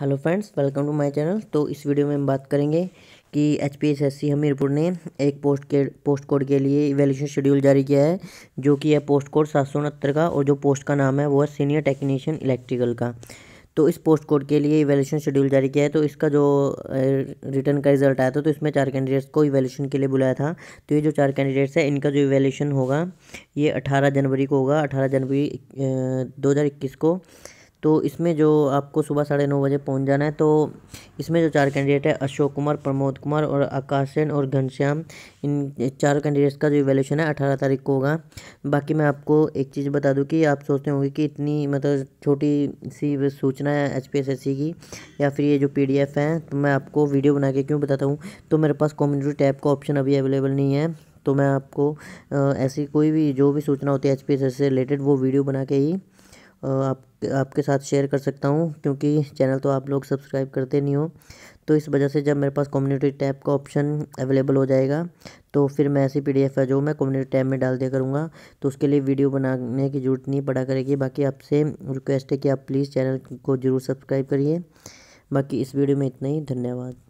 hello friends welcome to my channel तो इस video में हम बात करेंगे कि H P S S C Hamirpur ने एक पोस्ट के पोस्ट कोड के लिए इवेल्यूशन शेड्यूल जारी किया है जो कि है पोस्ट कोड सात सौ उनहत्तर का और जो पोस्ट का नाम है वो है सीनियर टेक्नीशियन इलेक्ट्रिकल का तो इस पोस्ट कोड के लिए इवेल्यूशन शेड्यूल जारी किया है तो इसका जो रिटर्न का रिजल्ट आया था तो इसमें चार कैंडिडेट्स को इवेल्यूशन के लिए बुलाया था तो ये जो चार कैंडिडेट्स हैं इनका जो इवेल्यूशन होगा ये अठारह जनवरी को होगा अठारह जनवरी दो हज़ार इक्कीस को तो इसमें जो आपको सुबह साढ़े नौ बजे पहुंच जाना है तो इसमें जो चार कैंडिडेट है अशोक कुमार प्रमोद कुमार और आकाश सेन और घनश्याम इन चार कैंडिडेट्स का जो इवेल्यूशन है अठारह तारीख को होगा बाकी मैं आपको एक चीज़ बता दूँ कि आप सोचते होंगे कि इतनी मतलब छोटी सी सूचना है एच की या फिर ये जो पी है तो मैं आपको वीडियो बना के क्यों बताता हूँ तो मेरे पास कॉम्यूनिटी टैब का ऑप्शन अभी अवेलेबल नहीं है तो मैं आपको ऐसी कोई भी जो भी सूचना होती है एच से रिलेटेड वो वीडियो बना के ही आप आपके साथ शेयर कर सकता हूँ क्योंकि चैनल तो आप लोग सब्सक्राइब करते नहीं हो तो इस वजह से जब मेरे पास कम्युनिटी टैब का ऑप्शन अवेलेबल हो जाएगा तो फिर मैं ऐसी पीडीएफ है जो मैं कम्युनिटी टैब में डाल दिया करूँगा तो उसके लिए वीडियो बनाने की ज़रूरत नहीं पड़ा करेगी बाकी आपसे रिक्वेस्ट है कि आप प्लीज़ चैनल को ज़रूर सब्सक्राइब करिए बाकी इस वीडियो में इतना ही धन्यवाद